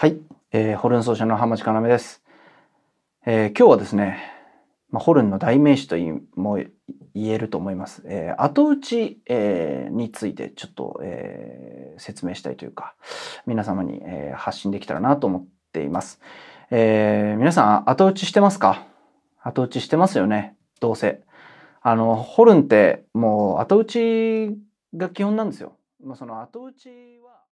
はい、えー、ホルン奏者の浜地めです、えー、今日はですね、まあ、ホルンの代名詞とも言えると思います、えー、後打ち、えー、についてちょっと、えー、説明したいというか皆様に、えー、発信できたらなと思っています、えー、皆さん後打ちしてますか後打ちしてますよねどうせあのホルンってもう後打ちが基本なんですよ、まあ、その後打ちは